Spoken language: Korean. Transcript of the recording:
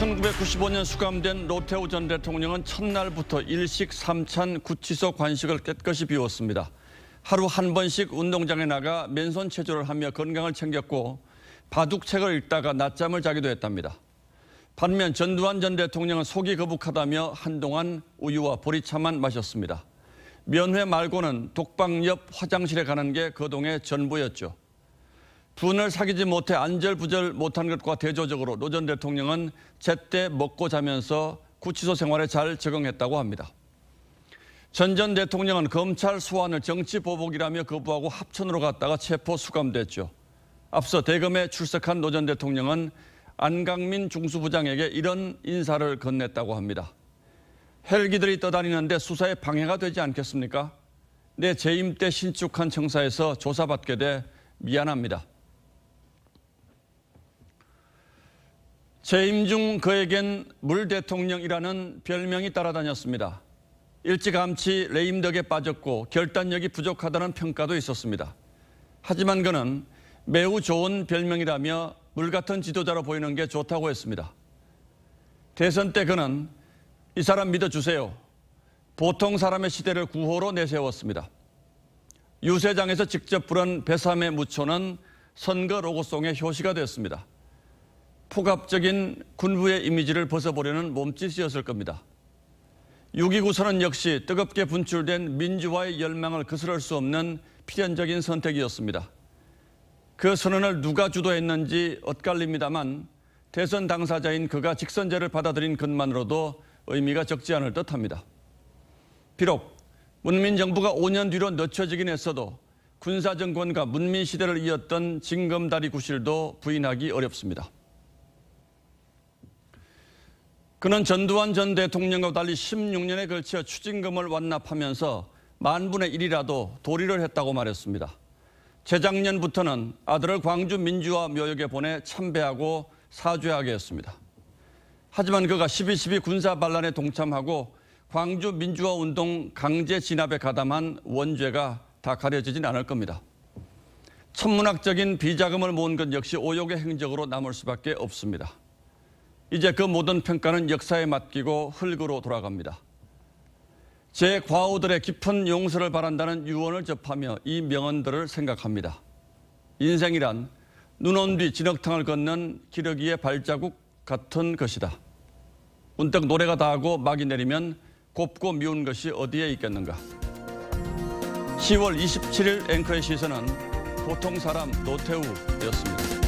1995년 수감된 노태우 전 대통령은 첫날부터 일식 삼찬 구치소 관식을 깨끗이 비웠습니다. 하루 한 번씩 운동장에 나가 맨손 체조를 하며 건강을 챙겼고 바둑책을 읽다가 낮잠을 자기도 했답니다. 반면 전두환 전 대통령은 속이 거북하다며 한동안 우유와 보리차만 마셨습니다. 면회 말고는 독방 옆 화장실에 가는 게 그동의 전부였죠. 분을 사귀지 못해 안절부절 못한 것과 대조적으로 노 전 대통령은 제때 먹고 자면서 구치소 생활에 잘 적응했다고 합니다. 전 전 대통령은 검찰 소환을 정치 보복이라며 거부하고 합천으로 갔다가 체포 수감됐죠. 앞서 대검에 출석한 노 전 대통령은 안강민 중수부장에게 이런 인사를 건넸다고 합니다. 헬기들이 떠다니는데 수사에 방해가 되지 않겠습니까? 내 재임 때 신축한 청사에서 조사받게 돼 미안합니다. 재임중 그에겐 물 대통령이라는 별명이 따라다녔습니다. 일찌감치 레임덕에 빠졌고 결단력이 부족하다는 평가도 있었습니다. 하지만 그는 매우 좋은 별명이라며 물 같은 지도자로 보이는 게 좋다고 했습니다. 대선 때 그는 이 사람 믿어주세요. 보통 사람의 시대를 구호로 내세웠습니다. 유세장에서 직접 부른 배삼의 무초는 선거 로고송의 효시가 되었습니다. 폭압적인 군부의 이미지를 벗어보려는 몸짓이었을 겁니다. 6.29 선언 역시 뜨겁게 분출된 민주화의 열망을 거스를 수 없는 필연적인 선택이었습니다. 그 선언을 누가 주도했는지 엇갈립니다만 대선 당사자인 그가 직선제를 받아들인 것만으로도 의미가 적지 않을 듯합니다. 비록 문민정부가 5년 뒤로 늦춰지긴 했어도 군사정권과 문민시대를 이었던 징검다리 구실도 부인하기 어렵습니다. 그는 전두환 전 대통령과 달리 16년에 걸쳐 추징금을 완납하면서 만분의 일이라도 도리를 했다고 말했습니다. 재작년부터는 아들을 광주 민주화 묘역에 보내 참배하고 사죄하게 했습니다. 하지만 그가 12.12 군사 반란에 동참하고 광주 민주화 운동 강제 진압에 가담한 원죄가 다 가려지진 않을 겁니다. 천문학적인 비자금을 모은 건 역시 오욕의 행적으로 남을 수밖에 없습니다. 이제 그 모든 평가는 역사에 맡기고 흙으로 돌아갑니다. 제 과오들의 깊은 용서를 바란다는 유언을 접하며 이 명언들을 생각합니다. 인생이란 눈 온 뒤 진흙탕을 걷는 기러기의 발자국 같은 것이다. 운떡 노래가 다하고 막이 내리면 곱고 미운 것이 어디에 있겠는가. 10월 27일 앵커의 시선은 보통 사람 노태우였습니다.